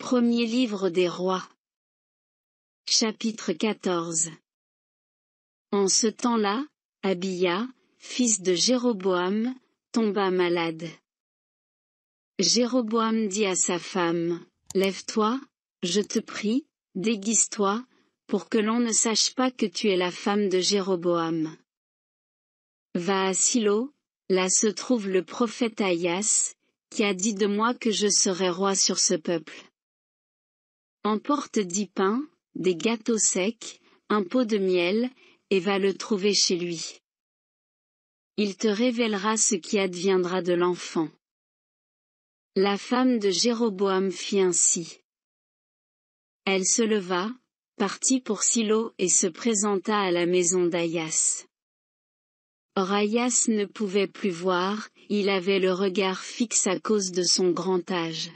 Premier livre des rois. Chapitre 14. En ce temps-là, Abia, fils de Jéroboam, tomba malade. Jéroboam dit à sa femme, Lève-toi, je te prie, déguise-toi, pour que l'on ne sache pas que tu es la femme de Jéroboam. Va à Silo, là se trouve le prophète Ayas, qui a dit de moi que je serai roi sur ce peuple. Emporte dix pains, des gâteaux secs, un pot de miel, et va le trouver chez lui. Il te révélera ce qui adviendra de l'enfant. La femme de Jéroboam fit ainsi. Elle se leva, partit pour Silo et se présenta à la maison d'Ayas. Or ne pouvait plus voir, il avait le regard fixe à cause de son grand âge.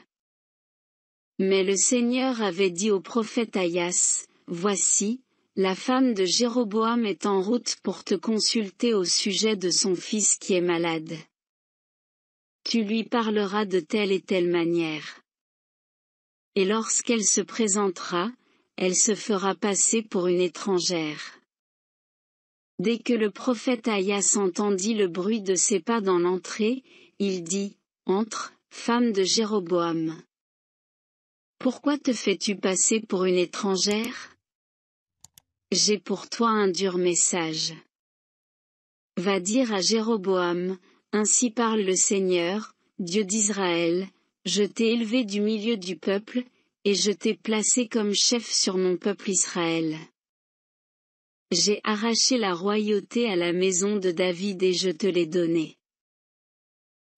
Mais le Seigneur avait dit au prophète Ayas, Voici, la femme de Jéroboam est en route pour te consulter au sujet de son fils qui est malade. Tu lui parleras de telle et telle manière. Et lorsqu'elle se présentera, elle se fera passer pour une étrangère. Dès que le prophète Ayas entendit le bruit de ses pas dans l'entrée, il dit, Entre, femme de Jéroboam. Pourquoi te fais-tu passer pour une étrangère J'ai pour toi un dur message. Va dire à Jéroboam, ainsi parle le Seigneur, Dieu d'Israël, je t'ai élevé du milieu du peuple, et je t'ai placé comme chef sur mon peuple Israël. J'ai arraché la royauté à la maison de David et je te l'ai donnée.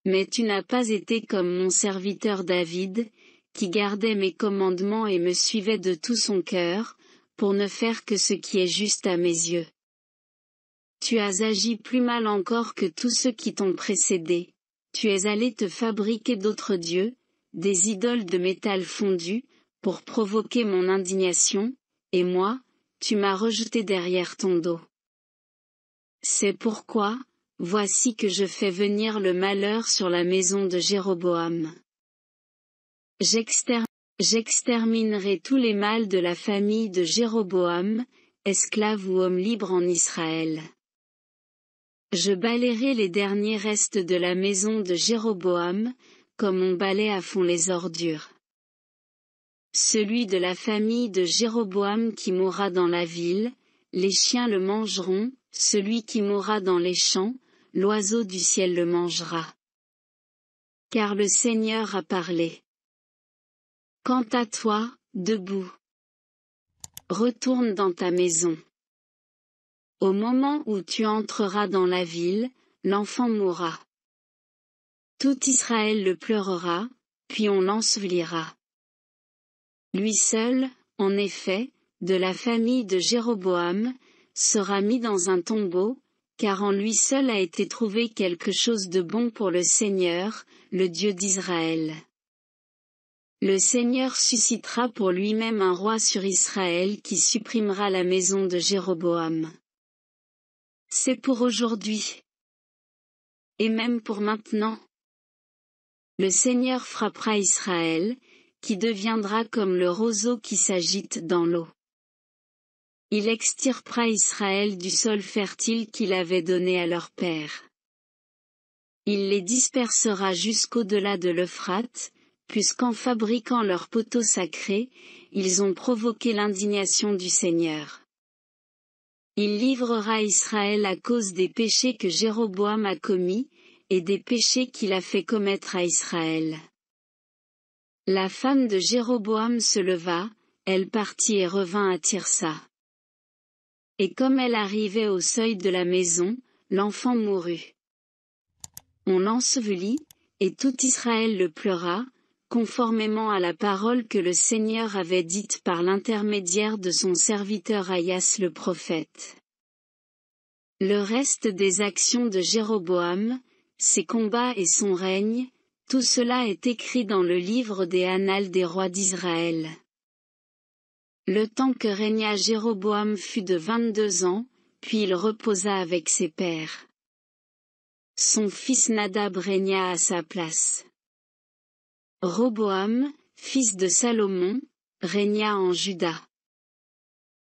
Mais tu n'as pas été comme mon serviteur David, qui gardait mes commandements et me suivait de tout son cœur, pour ne faire que ce qui est juste à mes yeux. Tu as agi plus mal encore que tous ceux qui t'ont précédé. Tu es allé te fabriquer d'autres dieux, des idoles de métal fondu, pour provoquer mon indignation, et moi, tu m'as rejeté derrière ton dos. C'est pourquoi, voici que je fais venir le malheur sur la maison de Jéroboam. J'exterminerai tous les mâles de la famille de Jéroboam, esclaves ou hommes libres en Israël. Je balayerai les derniers restes de la maison de Jéroboam, comme on balaie à fond les ordures. Celui de la famille de Jéroboam qui mourra dans la ville, les chiens le mangeront, celui qui mourra dans les champs, l'oiseau du ciel le mangera. Car le Seigneur a parlé. Quant à toi, debout, retourne dans ta maison. Au moment où tu entreras dans la ville, l'enfant mourra. Tout Israël le pleurera, puis on l'ensevelira. Lui seul, en effet, de la famille de Jéroboam, sera mis dans un tombeau, car en lui seul a été trouvé quelque chose de bon pour le Seigneur, le Dieu d'Israël. Le Seigneur suscitera pour lui-même un roi sur Israël qui supprimera la maison de Jéroboam. C'est pour aujourd'hui. Et même pour maintenant. Le Seigneur frappera Israël, qui deviendra comme le roseau qui s'agite dans l'eau. Il extirpera Israël du sol fertile qu'il avait donné à leur père. Il les dispersera jusqu'au-delà de l'Euphrate, puisqu'en fabriquant leurs poteaux sacrés, ils ont provoqué l'indignation du Seigneur. Il livrera Israël à cause des péchés que Jéroboam a commis, et des péchés qu'il a fait commettre à Israël. La femme de Jéroboam se leva, elle partit et revint à Tirsa. Et comme elle arrivait au seuil de la maison, l'enfant mourut. On l'ensevelit, et tout Israël le pleura, conformément à la parole que le Seigneur avait dite par l'intermédiaire de son serviteur Ayas le prophète. Le reste des actions de Jéroboam, ses combats et son règne, tout cela est écrit dans le livre des Annales des rois d'Israël. Le temps que régna Jéroboam fut de vingt-deux ans, puis il reposa avec ses pères. Son fils Nadab régna à sa place. Roboam, fils de Salomon, régna en Juda.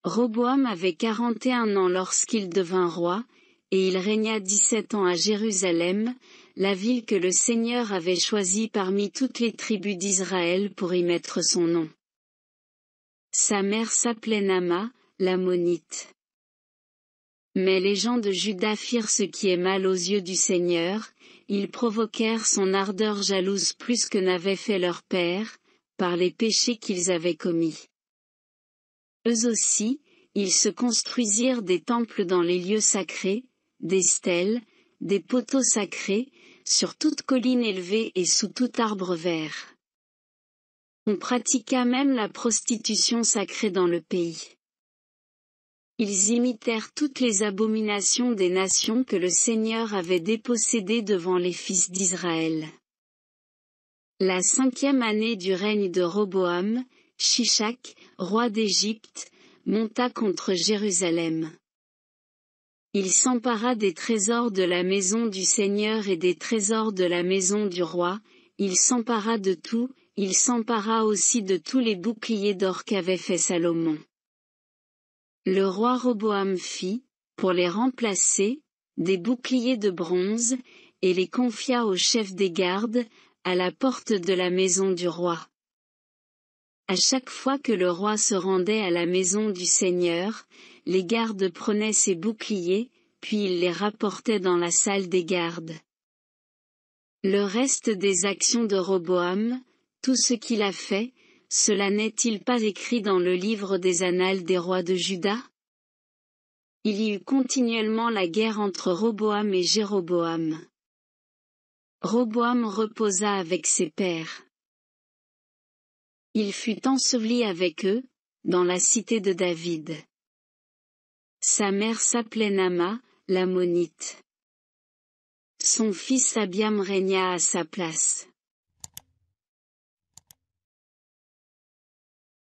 Roboam avait quarante et un ans lorsqu'il devint roi, et il régna dix-sept ans à Jérusalem, la ville que le Seigneur avait choisie parmi toutes les tribus d'Israël pour y mettre son nom. Sa mère s'appelait Nama, l'ammonite. Mais les gens de Juda firent ce qui est mal aux yeux du Seigneur, ils provoquèrent son ardeur jalouse plus que n'avait fait leur père, par les péchés qu'ils avaient commis. Eux aussi, ils se construisirent des temples dans les lieux sacrés, des stèles, des poteaux sacrés, sur toute colline élevée et sous tout arbre vert. On pratiqua même la prostitution sacrée dans le pays. Ils imitèrent toutes les abominations des nations que le Seigneur avait dépossédées devant les fils d'Israël. La cinquième année du règne de Roboam, Shishak, roi d'Égypte, monta contre Jérusalem. Il s'empara des trésors de la maison du Seigneur et des trésors de la maison du roi, il s'empara de tout, il s'empara aussi de tous les boucliers d'or qu'avait fait Salomon. Le roi Roboam fit, pour les remplacer, des boucliers de bronze, et les confia au chef des gardes, à la porte de la maison du roi. À chaque fois que le roi se rendait à la maison du Seigneur, les gardes prenaient ses boucliers, puis ils les rapportaient dans la salle des gardes. Le reste des actions de Roboam, tout ce qu'il a fait, cela n'est-il pas écrit dans le livre des annales des rois de Juda Il y eut continuellement la guerre entre Roboam et Jéroboam. Roboam reposa avec ses pères. Il fut enseveli avec eux, dans la cité de David. Sa mère s'appelait Nama, l'ammonite. Son fils Abiam régna à sa place.